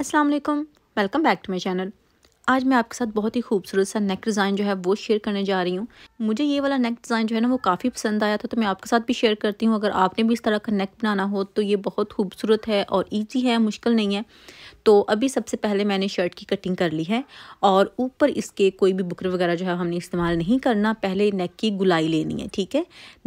Aslam welcome back to my channel आज मैं आपके साथ बहुत ही खूबसूरत सा नेक डिज़ाइन जो है वो शेयर करने जा रही हूँ मुझे ये वाला नेक डिज़ाइन जो है ना वो काफ़ी पसंद आया था तो मैं आपके साथ भी शेयर करती हूँ अगर आपने भी इस तरह का नेक बनाना हो तो ये बहुत खूबसूरत है और ईजी है मुश्किल नहीं है तो अभी सबसे पहले मैंने शर्ट की कटिंग कर ली है और ऊपर इसके कोई भी बुकर वगैरह जो है हमने इस्तेमाल नहीं करना पहले नेक की गुलाई लेनी है ठीक है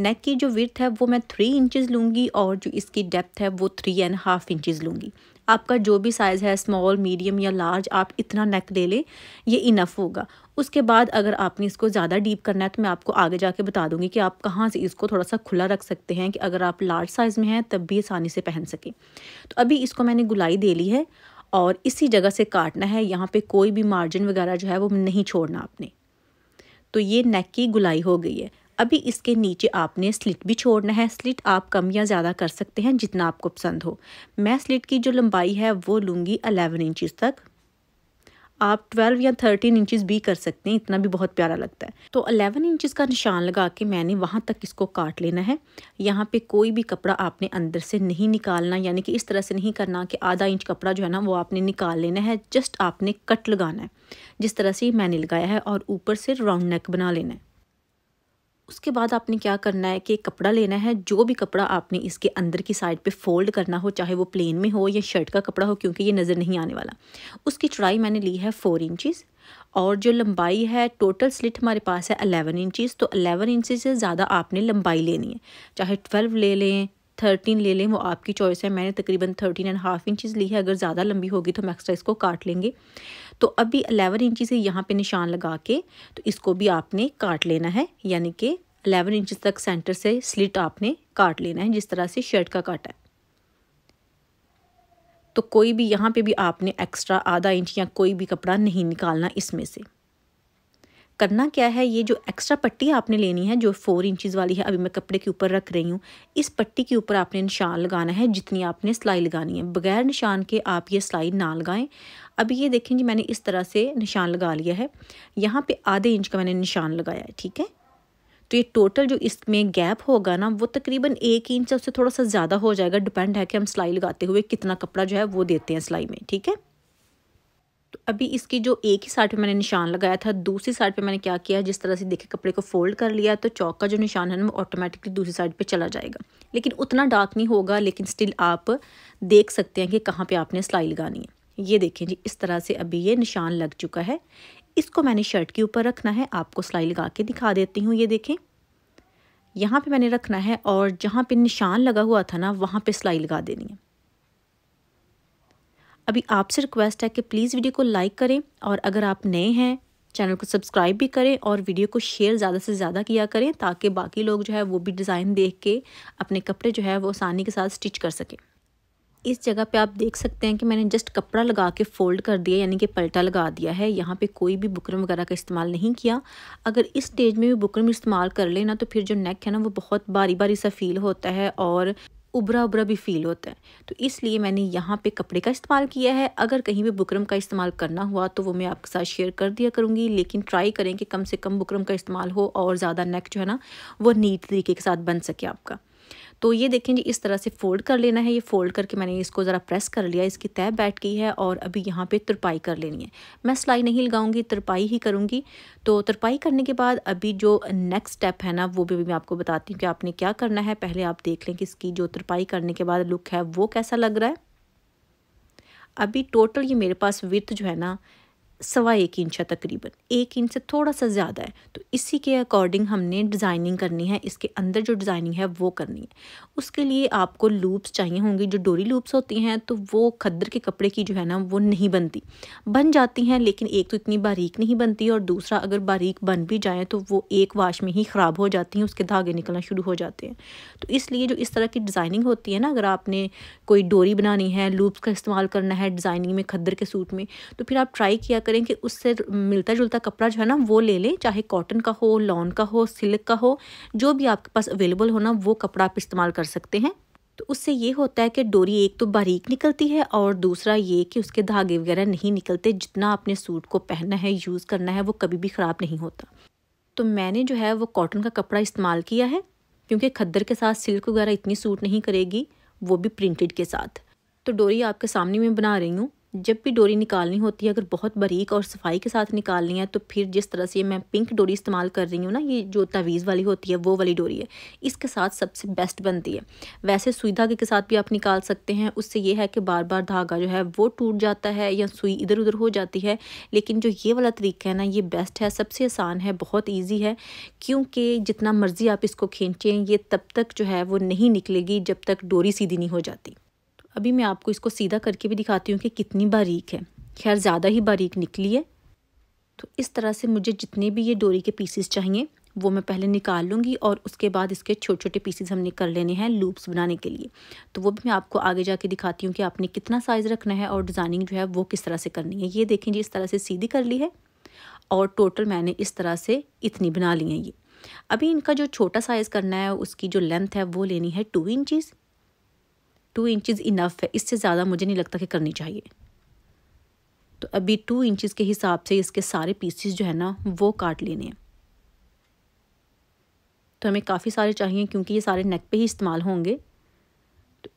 नेक की जो विर्थ है वो मैं थ्री इंचज़ लूँगी और जो इसकी डेप्थ है वो थ्री एंड हाफ इंचज़ लूँगी आपका जो भी साइज़ है स्मॉल मीडियम या लार्ज आप इतना नेक ले लें ये इनफ होगा उसके बाद अगर आपने इसको ज़्यादा डीप करना है तो मैं आपको आगे जाके बता दूंगी कि आप कहाँ से इसको थोड़ा सा खुला रख सकते हैं कि अगर आप लार्ज साइज़ में हैं तब भी आसानी से पहन सकें तो अभी इसको मैंने गुलाई दे ली है और इसी जगह से काटना है यहाँ पे कोई भी मार्जिन वगैरह जो है वो नहीं छोड़ना आपने तो ये नेक की गुलाई हो गई है अभी इसके नीचे आपने स्लिट भी छोड़ना है स्लिट आप कम या ज़्यादा कर सकते हैं जितना आपको पसंद हो मैं स्लिट की जो लंबाई है वो लूँगी अलेवन इंचज़ तक आप 12 या 13 इंचज़ भी कर सकते हैं इतना भी बहुत प्यारा लगता है तो 11 इंचज़ का निशान लगा के मैंने वहाँ तक इसको काट लेना है यहाँ पे कोई भी कपड़ा आपने अंदर से नहीं निकालना यानी कि इस तरह से नहीं करना कि आधा इंच कपड़ा जो है ना वो आपने निकाल लेना है जस्ट आपने कट लगाना है जिस तरह से मैंने लगाया है और ऊपर से राउंड नेक बना लेना है उसके बाद आपने क्या करना है कि कपड़ा लेना है जो भी कपड़ा आपने इसके अंदर की साइड पे फोल्ड करना हो चाहे वो प्लेन में हो या शर्ट का कपड़ा हो क्योंकि ये नज़र नहीं आने वाला उसकी चौड़ाई मैंने ली है फ़ोर इंचज़ और जो लंबाई है टोटल स्लिट हमारे पास है अलेवन इंचज़ तो अलेवन इंचज़ से ज़्यादा आपने लंबाई लेनी है चाहे ट्वेल्व ले लें थर्टीन ले लें वो आपकी चॉइस है मैंने तकरीबन थर्टीन एंड हाफ इंचज़ ली है अगर ज़्यादा लंबी होगी तो हम एक्स्ट्रा इसको काट लेंगे तो अभी अलेवन इंची से यहाँ पर निशान लगा के तो इसको भी आपने काट लेना है यानी कि अलेवन इंच तक सेंटर से स्लिट आपने काट लेना है जिस तरह से शर्ट का काटा है तो कोई भी यहाँ पे भी आपने एक्स्ट्रा आधा इंच या कोई भी कपड़ा नहीं निकालना इसमें से करना क्या है ये जो एक्स्ट्रा पट्टी आपने लेनी है जो फोर इंचज़ वाली है अभी मैं कपड़े के ऊपर रख रही हूँ इस पट्टी के ऊपर आपने निशान लगाना है जितनी आपने सिलाई लगानी है बगैर निशान के आप ये सिलाई ना लगाएं अब ये देखें जी मैंने इस तरह से निशान लगा लिया है यहाँ पे आधे इंच का मैंने निशान लगाया है ठीक है तो ये टोटल जो इसमें गैप होगा ना वो तकरीबन एक इंच उससे थोड़ा सा ज़्यादा हो जाएगा डिपेंड है कि हम सिलाई लगाते हुए कितना कपड़ा जो है वो देते हैं सिलाई में ठीक है अभी इसकी जो एक ही साइड पे मैंने निशान लगाया था दूसरी साइड पे मैंने क्या किया जिस तरह से देखे कपड़े को फोल्ड कर लिया तो चौक का जो निशान है ना वो ऑटोमेटिकली दूसरी साइड पे चला जाएगा लेकिन उतना डार्क नहीं होगा लेकिन स्टिल आप देख सकते हैं कि कहाँ पे आपने सिलाई लगानी है ये देखें जी इस तरह से अभी ये निशान लग चुका है इसको मैंने शर्ट के ऊपर रखना है आपको सिलाई लगा के दिखा देती हूँ ये देखें यहाँ पर मैंने रखना है और जहाँ पर निशान लगा हुआ था ना वहाँ पर सिलाई लगा देनी है अभी आपसे रिक्वेस्ट है कि प्लीज़ वीडियो को लाइक करें और अगर आप नए हैं चैनल को सब्सक्राइब भी करें और वीडियो को शेयर ज़्यादा से ज़्यादा किया करें ताकि बाकी लोग जो है वो भी डिज़ाइन देख के अपने कपड़े जो है वो आसानी के साथ स्टिच कर सकें इस जगह पे आप देख सकते हैं कि मैंने जस्ट कपड़ा लगा के फ़ोल्ड कर दिया यानी कि पलटा लगा दिया है यहाँ पे कोई भी बुकरम वगैरह का इस्तेमाल नहीं किया अगर इस स्टेज में भी बुकरम इस्तेमाल कर लेना तो फिर जो नेक है ना वो बहुत बारी बारी सा फील होता है और उभरा उभरा भी फील होता है तो इसलिए मैंने यहाँ पे कपड़े का इस्तेमाल किया है अगर कहीं भी बुकरम का इस्तेमाल करना हुआ तो वो मैं आपके साथ शेयर कर दिया करूँगी लेकिन ट्राई करें कि कम से कम बुकरम का इस्तेमाल हो और ज़्यादा नेक जो है ना वो नीट तरीके के साथ बन सके आपका तो ये देखें जी इस तरह से फोल्ड कर लेना है ये फोल्ड करके मैंने इसको ज़रा प्रेस कर लिया इसकी तय बैठ गई है और अभी यहाँ पे तुरपाई कर लेनी है मैं सिलाई नहीं लगाऊंगी तुरपाई ही करूँगी तो तुरपाई करने के बाद अभी जो नेक्स्ट स्टेप है ना वो भी मैं आपको बताती हूँ कि आपने क्या करना है पहले आप देख लें कि इसकी जो तुरपाई करने के बाद लुक है वो कैसा लग रहा है अभी टोटल ये मेरे पास विथ जो है ना सवा एक इंच है तकरीबन एक इंच से थोड़ा सा ज़्यादा है तो इसी के अकॉर्डिंग हमने डिज़ाइनिंग करनी है इसके अंदर जो डिज़ाइनिंग है वो करनी है उसके लिए आपको लूप्स चाहिए होंगी जो डोरी लूप्स होती हैं तो वो खद्दर के कपड़े की जो है ना वो नहीं बनती बन जाती हैं लेकिन एक तो इतनी बारीक नहीं बनती और दूसरा अगर बारीक बन भी जाए तो वो एक वाश में ही ख़राब हो जाती हैं उसके धागे निकलना शुरू हो जाते हैं तो इसलिए जो इस तरह की डिज़ाइनिंग होती है ना अगर आपने कोई डोरी बनानी है लूप्स का इस्तेमाल करना है डिज़ाइनिंग में खद्दर के सूट में तो फिर आप ट्राई किया करें कि उससे मिलता जुलता कपड़ा जो है ना वो ले लें चाहे कॉटन का हो लॉन का हो सिल्क का हो जो भी आपके पास अवेलेबल हो ना वो कपड़ा आप इस्तेमाल कर सकते हैं तो उससे ये होता है कि डोरी एक तो बारीक निकलती है और दूसरा ये कि उसके धागे वगैरह नहीं निकलते जितना आपने सूट को पहनना है यूज़ करना है वो कभी भी ख़राब नहीं होता तो मैंने जो है वो कॉटन का कपड़ा इस्तेमाल किया है क्योंकि खद्दर के साथ सिल्क वगैरह इतनी सूट नहीं करेगी वो भी प्रिंटेड के साथ तो डोरी आपके सामने में बना रही हूँ जब भी डोरी निकालनी होती है अगर बहुत बारीक और सफाई के साथ निकालनी है तो फिर जिस तरह से मैं पिंक डोरी इस्तेमाल कर रही हूँ ना ये जो तावीज़ वाली होती है वो वाली डोरी है इसके साथ सबसे बेस्ट बनती है वैसे सुई धागे के साथ भी आप निकाल सकते हैं उससे ये है कि बार बार धागा जो है वो टूट जाता है या सुई इधर उधर हो जाती है लेकिन जो ये वाला तरीका है ना ये बेस्ट है सबसे आसान है बहुत ईजी है क्योंकि जितना मर्ज़ी आप इसको खींचें ये तब तक जो है वो नहीं निकलेगी जब तक डोरी सीधी नहीं हो जाती अभी मैं आपको इसको सीधा करके भी दिखाती हूँ कि कितनी बारीक है खैर ज़्यादा ही बारीक निकली है तो इस तरह से मुझे जितने भी ये डोरी के पीसेस चाहिए वो मैं पहले निकाल लूँगी और उसके बाद इसके छोटे छोटे पीसेस हमने कर लेने हैं लूप्स बनाने के लिए तो वो भी मैं आपको आगे जाके दिखाती हूँ कि आपने कितना साइज़ रखना है और डिज़ाइनिंग जो है वो किस तरह से करनी है ये देखें जी इस तरह से सीधी कर ली है और टोटल मैंने इस तरह से इतनी बना ली है ये अभी इनका जो छोटा साइज़ करना है उसकी जो लेंथ है वो लेनी है two inches two inches enough है इससे ज़्यादा मुझे नहीं लगता कि करनी चाहिए तो अभी टू इंचज़ के हिसाब से इसके सारे पीसीस जो है ना वो काट लेने हैं तो हमें काफ़ी सारे चाहिए क्योंकि ये सारे नेक पे ही इस्तेमाल होंगे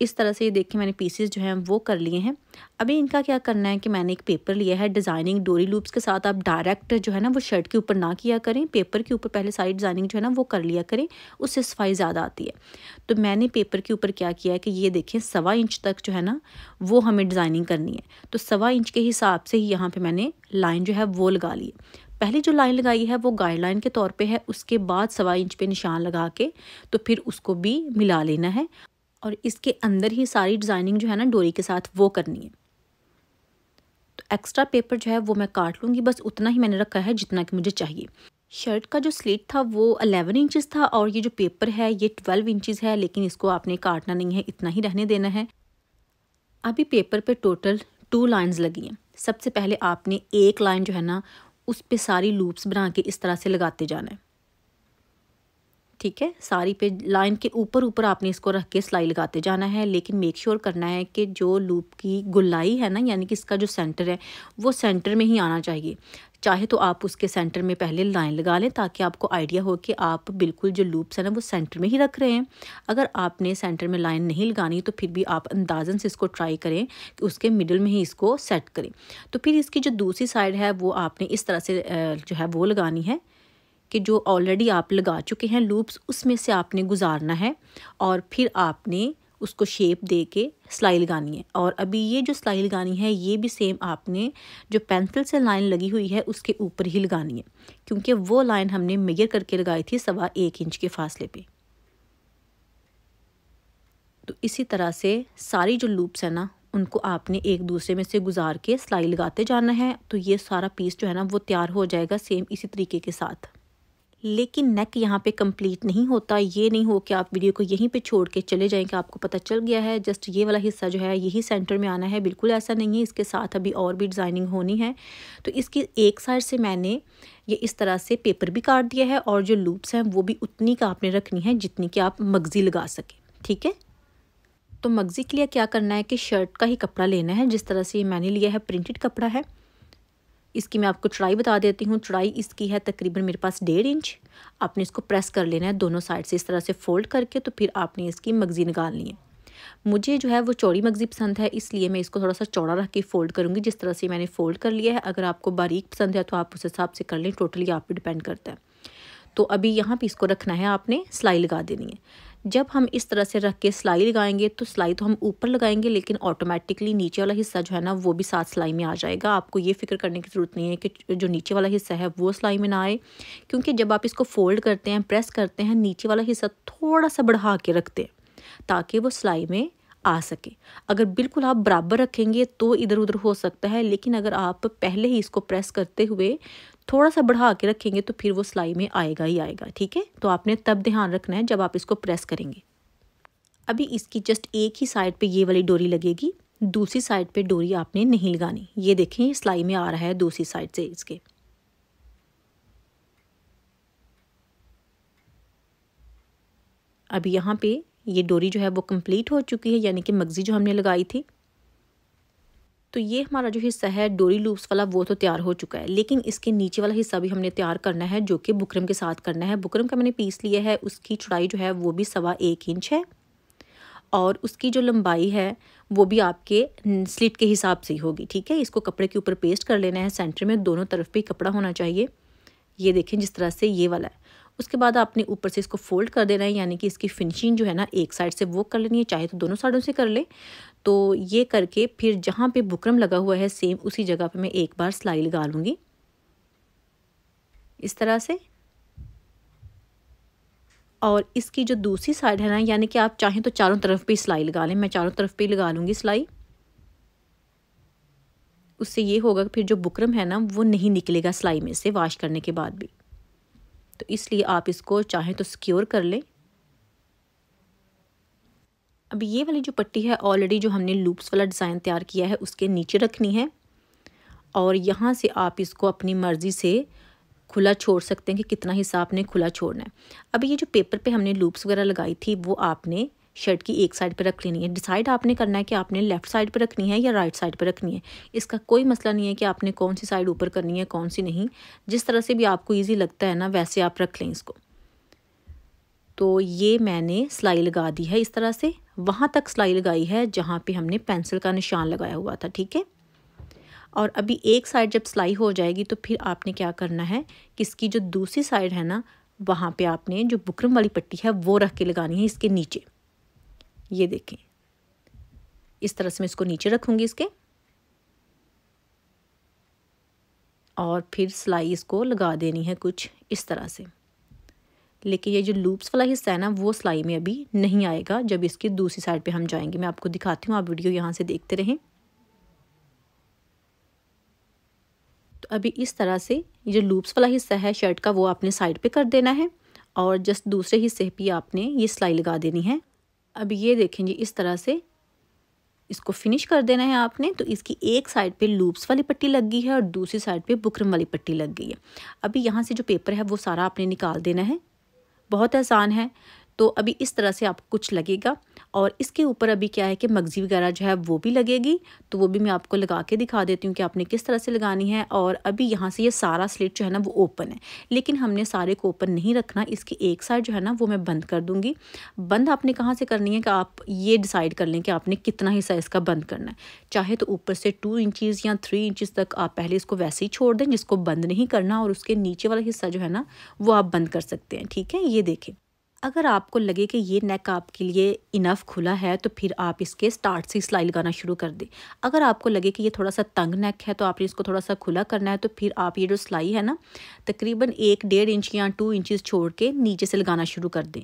इस तरह से ये देखिए मैंने पीसेस जो हैं वो कर लिए हैं अभी इनका क्या करना है कि मैंने एक पेपर लिया है डिज़ाइनिंग डोरी लूप्स के साथ आप डायरेक्ट जो है ना वो शर्ट के ऊपर ना किया करें पेपर के ऊपर पहले सारी डिज़ाइनिंग जो है ना वो कर लिया करें उससे सफाई ज़्यादा आती है तो मैंने पेपर के ऊपर क्या किया है कि ये देखें सवा इंच तक जो है ना वो हमें डिज़ाइनिंग करनी है तो सवा इंच के हिसाब से ही यहाँ पर मैंने लाइन जो है वो लगा ली पहली जो लाइन लगाई है वो गाइडलाइन के तौर पे है उसके बाद सवा इंच पे निशान लगा के तो फिर उसको भी मिला लेना है और इसके अंदर ही सारी डिज़ाइनिंग जो है ना डोरी के साथ वो करनी है तो एक्स्ट्रा पेपर जो है वो मैं काट लूँगी बस उतना ही मैंने रखा है जितना कि मुझे चाहिए शर्ट का जो स्लीट था वो अलेवन इंचज़ था और ये जो पेपर है ये ट्वेल्व इंचज़ है लेकिन इसको आपने काटना नहीं है इतना ही रहने देना है अभी पेपर पे टोटल टू लाइंस लगी हैं सबसे पहले आपने एक लाइन जो है ना उस पर सारी लूप्स बना के इस तरह से लगाते जाना है ठीक है साड़ी पे लाइन के ऊपर ऊपर आपने इसको रख के सिलाई लगाते जाना है लेकिन मेक श्योर sure करना है कि जो लूप की गुलाई है ना यानी कि इसका जो सेंटर है वो सेंटर में ही आना चाहिए चाहे तो आप उसके सेंटर में पहले लाइन लगा लें ताकि आपको आइडिया हो कि आप बिल्कुल जो लूप्स हैं ना वो सेंटर में ही रख रहे हैं अगर आपने सेंटर में लाइन नहीं लगानी तो फिर भी आप अंदाजन से इसको ट्राई करें कि उसके मिडिल में ही इसको सेट करें तो फिर इसकी जो दूसरी साइड है वो आपने इस तरह से जो है वो लगानी है कि जो ऑलरेडी आप लगा चुके हैं लूप्स उसमें से आपने गुजारना है और फिर आपने उसको शेप दे के सिलाई लगानी है और अभी ये जो सिलाई लगानी है ये भी सेम आपने जो पेंसिल से लाइन लगी हुई है उसके ऊपर ही लगानी है क्योंकि वो लाइन हमने मेजर करके लगाई थी सवा एक इंच के फासले पे तो इसी तरह से सारी जो लूप्स हैं ना उनको आपने एक दूसरे में से गुजार के सिलाई लगाते जाना है तो ये सारा पीस जो है ना वो तैयार हो जाएगा सेम इसी तरीके के साथ लेकिन नेक यहाँ पे कंप्लीट नहीं होता ये नहीं हो कि आप वीडियो को यहीं पे छोड़ के चले जाएं कि आपको पता चल गया है जस्ट ये वाला हिस्सा जो है यही सेंटर में आना है बिल्कुल ऐसा नहीं है इसके साथ अभी और भी डिज़ाइनिंग होनी है तो इसकी एक साइड से मैंने ये इस तरह से पेपर भी काट दिया है और जो लूप्स हैं वो भी उतनी का आपने रखनी है जितनी कि आप मगज़ी लगा सकें ठीक है तो मगज़ी के लिए क्या करना है कि शर्ट का ही कपड़ा लेना है जिस तरह से ये मैंने लिया है प्रिंटेड कपड़ा है इसकी मैं आपको चौड़ाई बता देती हूँ चौड़ाई इसकी है तकरीबन मेरे पास डेढ़ इंच आपने इसको प्रेस कर लेना है दोनों साइड से इस तरह से फोल्ड करके तो फिर आपने इसकी मगज़ी निकालनी है मुझे जो है वो चौड़ी मगज़ी पसंद है इसलिए मैं इसको थोड़ा सा चौड़ा रख के फोल्ड करूँगी जिस तरह से मैंने फोल्ड कर लिया है अगर आपको बारीक पसंद है तो आप उस हिसाब से कर लें टोटली आप पर डिपेंड करता है तो अभी यहाँ पे इसको रखना है आपने सिलाई लगा देनी है जब हम इस तरह से रख के सिलाई लगाएंगे तो सिलाई तो हम ऊपर लगाएंगे लेकिन ऑटोमेटिकली नीचे वाला हिस्सा जो है ना वो भी साथ सिलाई में आ जाएगा आपको ये फिक्र करने की ज़रूरत नहीं है कि जो नीचे वाला हिस्सा है वो सिलाई में ना आए क्योंकि जब आप इसको फोल्ड करते हैं प्रेस करते हैं नीचे वाला हिस्सा थोड़ा सा बढ़ा के रखते हैं ताकि वो सिलाई में आ सके अगर बिल्कुल आप बराबर रखेंगे तो इधर उधर हो सकता है लेकिन अगर आप पहले ही इसको प्रेस करते हुए थोड़ा सा बढ़ा के रखेंगे तो फिर वो सिलाई में आएगा ही आएगा ठीक है तो आपने तब ध्यान रखना है जब आप इसको प्रेस करेंगे अभी इसकी जस्ट एक ही साइड पे ये वाली डोरी लगेगी दूसरी साइड पे डोरी आपने नहीं लगानी ये देखें सिलाई में आ रहा है दूसरी साइड से इसके अभी यहाँ पे ये डोरी जो है वो कंप्लीट हो चुकी है यानी कि मगजी जो हमने लगाई थी तो ये हमारा जो हिस्सा है डोरी लूप्स वाला वो तो तैयार हो चुका है लेकिन इसके नीचे वाला हिस्सा भी हमने तैयार करना है जो कि बुकरम के साथ करना है बुकरम का मैंने पीस लिया है उसकी चौड़ाई जो है वो भी सवा एक इंच है और उसकी जो लंबाई है वो भी आपके स्लिट के हिसाब से ही होगी ठीक है इसको कपड़े के ऊपर पेस्ट कर लेना है सेंटर में दोनों तरफ भी कपड़ा होना चाहिए ये देखें जिस तरह से ये वाला है उसके बाद आपने ऊपर से इसको फोल्ड कर देना है यानी कि इसकी फिनिशिंग जो है ना एक साइड से वो कर लेनी है चाहे तो दोनों साइडों से कर लें तो ये करके फिर जहाँ पे बुकरम लगा हुआ है सेम उसी जगह पे मैं एक बार सिलाई लगा लूँगी इस तरह से और इसकी जो दूसरी साइड है ना यानी कि आप चाहें तो चारों तरफ भी सिलाई लगा लें मैं चारों तरफ भी लगा लूँगी सिलाई उससे ये होगा कि फिर जो बुकरम है ना वो नहीं निकलेगा सिलाई में से वाश करने के बाद भी तो इसलिए आप इसको चाहें तो सिक्योर कर लें अब ये वाली जो पट्टी है ऑलरेडी जो हमने लूप्स वाला डिज़ाइन तैयार किया है उसके नीचे रखनी है और यहाँ से आप इसको अपनी मर्ज़ी से खुला छोड़ सकते हैं कि कितना हिस्सा आपने खुला छोड़ना है अब ये जो पेपर पे हमने लूप्स वगैरह लगाई थी वो आपने शर्ट की एक साइड पर रख लेनी है डिसाइड आपने करना है कि आपने लेफ़्ट साइड पर रखनी है या राइट साइड पर रखनी है इसका कोई मसला नहीं है कि आपने कौन सी साइड ऊपर करनी है कौन सी नहीं जिस तरह से भी आपको ईजी लगता है ना वैसे आप रख लें इसको तो ये मैंने सिलाई लगा दी है इस तरह से वहाँ तक सिलाई लगाई है जहाँ पे हमने पेंसिल का निशान लगाया हुआ था ठीक है और अभी एक साइड जब सिलाई हो जाएगी तो फिर आपने क्या करना है कि इसकी जो दूसरी साइड है ना वहाँ पे आपने जो बुकरम वाली पट्टी है वो रख के लगानी है इसके नीचे ये देखें इस तरह से मैं इसको नीचे रखूँगी इसके और फिर सिलाई इसको लगा देनी है कुछ इस तरह से लेकिन ये जो लूप्स वाला हिस्सा है ना वो सिलाई में अभी नहीं आएगा जब इसकी दूसरी साइड पे हम जाएंगे मैं आपको दिखाती हूँ आप वीडियो यहाँ से देखते रहें तो अभी इस तरह से ये जो लूप्स वाला हिस्सा है शर्ट का वो आपने साइड पे कर देना है और जस्ट दूसरे हिस्से पर आपने ये सिलाई लगा देनी है अब ये देखें जी इस तरह से इसको फिनिश कर देना है आपने तो इसकी एक साइड पे लूप्स वाली पट्टी लग गई है और दूसरी साइड पे बुकरम वाली पट्टी लग गई है अभी यहाँ से जो पेपर है वो सारा आपने निकाल देना है बहुत आसान है तो अभी इस तरह से आपको कुछ लगेगा और इसके ऊपर अभी क्या है कि मगजी वगैरह जो है वो भी लगेगी तो वो भी मैं आपको लगा के दिखा देती हूँ कि आपने किस तरह से लगानी है और अभी यहाँ से ये यह सारा स्लिट जो है ना वो ओपन है लेकिन हमने सारे को ओपन नहीं रखना इसकी एक साइड जो है ना वो मैं बंद कर दूँगी बंद आपने कहाँ से करनी है कि आप ये डिसाइड कर लें कि आपने कितना हिस्सा इसका बंद करना है चाहे तो ऊपर से टू इंचज़ या थ्री इंचज़ तक आप पहले इसको वैसे ही छोड़ दें जिसको बंद नहीं करना और उसके नीचे वाला हिस्सा जो है ना वो आप बंद कर सकते हैं ठीक है ये देखें अगर आपको लगे कि ये नेक आपके लिए इनफ खुला है तो फिर आप इसके स्टार्ट से सिलाई लगाना शुरू कर दें अगर आपको लगे कि ये थोड़ा सा तंग नेक है तो आपने इसको थोड़ा सा खुला करना है तो फिर आप ये जो सिलाई है ना तकरीबन एक डेढ़ इंच या टू इंचज़ छोड़ के नीचे से लगाना शुरू कर दें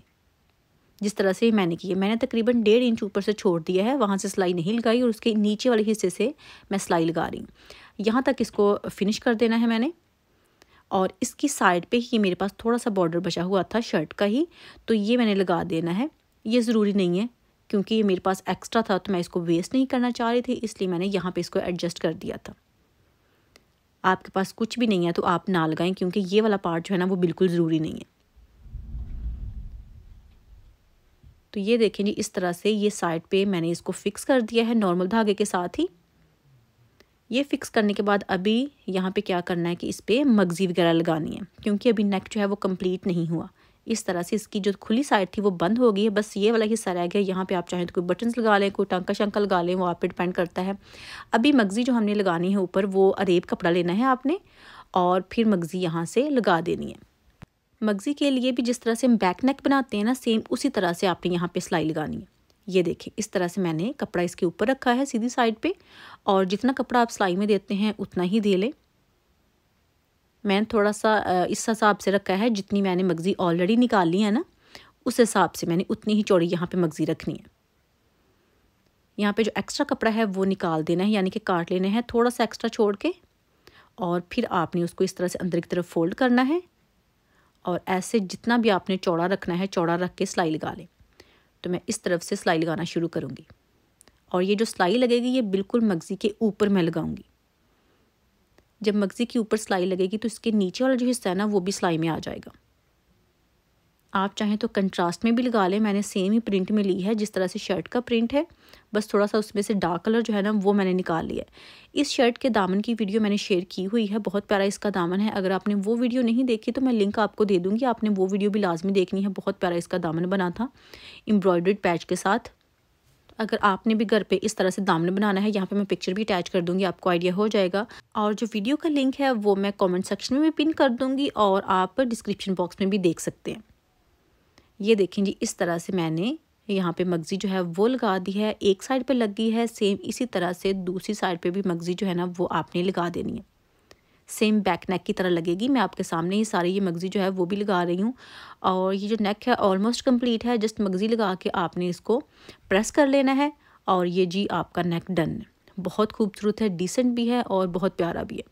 जिस तरह से मैंने की है मैंने तकरीबन डेढ़ इंच ऊपर से छोड़ दिया है वहाँ से सिलाई नहीं लगाई और उसके नीचे वाले हिस्से से मैं सिलाई लगा रही हूँ यहाँ तक इसको फिनिश कर देना है मैंने और इसकी साइड पे ये मेरे पास थोड़ा सा बॉर्डर बचा हुआ था शर्ट का ही तो ये मैंने लगा देना है ये ज़रूरी नहीं है क्योंकि ये मेरे पास एक्स्ट्रा था तो मैं इसको वेस्ट नहीं करना चाह रही थी इसलिए मैंने यहाँ पे इसको एडजस्ट कर दिया था आपके पास कुछ भी नहीं है तो आप ना लगाएं क्योंकि ये वाला पार्ट जो है ना वो बिल्कुल ज़रूरी नहीं है तो ये देखें जी इस तरह से ये साइड पे मैंने इसको फिक्स कर दिया है नॉर्मल धागे के साथ ही ये फिक्स करने के बाद अभी यहाँ पे क्या करना है कि इस पर मगजी वगैरह लगानी है क्योंकि अभी नेक जो है वो कंप्लीट नहीं हुआ इस तरह से इसकी जो खुली साइड थी वो बंद हो गई है बस ये वाला हिस्सा रह गया यहाँ पे आप चाहें तो कोई बटन्स लगा लें कोई टंका शंका लगा लें वो आप पे डिपेंड करता है अभी मगजी जो हमने लगानी है ऊपर वो अरेब कपड़ा लेना है आपने और फिर मगजी यहाँ से लगा देनी है मगजी के लिए भी जिस तरह से हम बैक नेक बनाते हैं ना सेम उसी तरह से आपने यहाँ पर सिलाई लगानी है ये देखें इस तरह से मैंने कपड़ा इसके ऊपर रखा है सीधी साइड पे और जितना कपड़ा आप सिलाई में देते हैं उतना ही दे लें मैंने थोड़ा सा इस हिसाब से रखा है जितनी मैंने मगज़ी ऑलरेडी ली है ना उस हिसाब से मैंने उतनी ही चौड़ी यहाँ पे मगज़ी रखनी है यहाँ पे जो एक्स्ट्रा कपड़ा है वो निकाल देना है यानी कि काट लेना है थोड़ा सा एक्स्ट्रा छोड़ के और फिर आपने उसको इस तरह से अंदर की तरफ फोल्ड करना है और ऐसे जितना भी आपने चौड़ा रखना है चौड़ा रख के सिलाई लगा लें तो मैं इस तरफ से सिलाई लगाना शुरू करूँगी और ये जो सिलाई लगेगी ये बिल्कुल मगज़ी के ऊपर मैं लगाऊंगी जब मगज़ी के ऊपर सिलाई लगेगी तो इसके नीचे वाला जो हिस्सा है ना वो भी सिलाई में आ जाएगा आप चाहें तो कंट्रास्ट में भी लगा लें मैंने सेम ही प्रिंट में ली है जिस तरह से शर्ट का प्रिंट है बस थोड़ा सा उसमें से डार्क कलर जो है ना वो मैंने निकाल लिया है इस शर्ट के दामन की वीडियो मैंने शेयर की हुई है बहुत प्यारा इसका दामन है अगर आपने वो वीडियो नहीं देखी तो मैं लिंक आपको दे दूँगी आपने वो वीडियो भी लाजमी देखनी है बहुत प्यारा इसका दामन बना था एम्ब्रॉयड्रेड पैच के साथ अगर आपने भी घर पे इस तरह से दामन बनाना है यहाँ पे मैं पिक्चर भी अटैच कर दूंगी आपको आइडिया हो जाएगा और जो वीडियो का लिंक है वो मैं कमेंट सेक्शन में भी पिन कर दूंगी और आप डिस्क्रिप्शन बॉक्स में भी देख सकते हैं ये देखें जी इस तरह से मैंने यहाँ पे मगज़ी जो है वो लगा दी है एक साइड पे लग गई है सेम इसी तरह से दूसरी साइड पे भी मगज़ी जो है ना वो आपने लगा देनी है सेम बैक नेक की तरह लगेगी मैं आपके सामने ये सारी ये मगज़ी जो है वो भी लगा रही हूँ और ये जो नेक है ऑलमोस्ट कम्प्लीट है जस्ट मगज़ी लगा के आपने इसको प्रेस कर लेना है और ये जी आपका नेक डन बहुत खूबसूरत है डिसेंट भी है और बहुत प्यारा भी है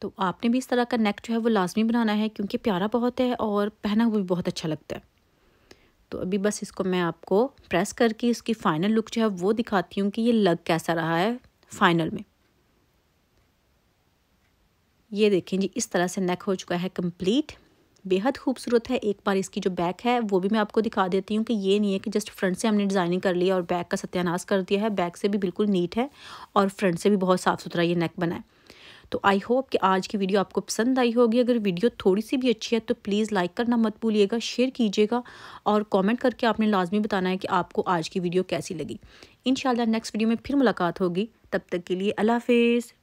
तो आपने भी इस तरह का नेक जो है वो लाजमी बनाना है क्योंकि प्यारा बहुत है और पहना हुआ भी बहुत अच्छा लगता है तो अभी बस इसको मैं आपको प्रेस करके इसकी फ़ाइनल लुक जो है वो दिखाती हूँ कि ये लग कैसा रहा है फ़ाइनल में ये देखें जी इस तरह से नेक हो चुका है कंप्लीट बेहद खूबसूरत है एक बार इसकी जो बैक है वो भी मैं आपको दिखा देती हूँ कि ये नहीं है कि जस्ट फ्रंट से हमने डिज़ाइनिंग कर लिया और बैक का सत्यानाश कर दिया है बैक से भी बिल्कुल नीट है और फ्रंट से भी बहुत साफ़ सुथरा ये नेक बनाए तो आई होप कि आज की वीडियो आपको पसंद आई होगी अगर वीडियो थोड़ी सी भी अच्छी है तो प्लीज़ लाइक करना मत भूलिएगा शेयर कीजिएगा और कॉमेंट करके आपने लाजमी बताना है कि आपको आज की वीडियो कैसी लगी इन नेक्स्ट वीडियो में फिर मुलाकात होगी तब तक के लिए अल्लाह हाफिज़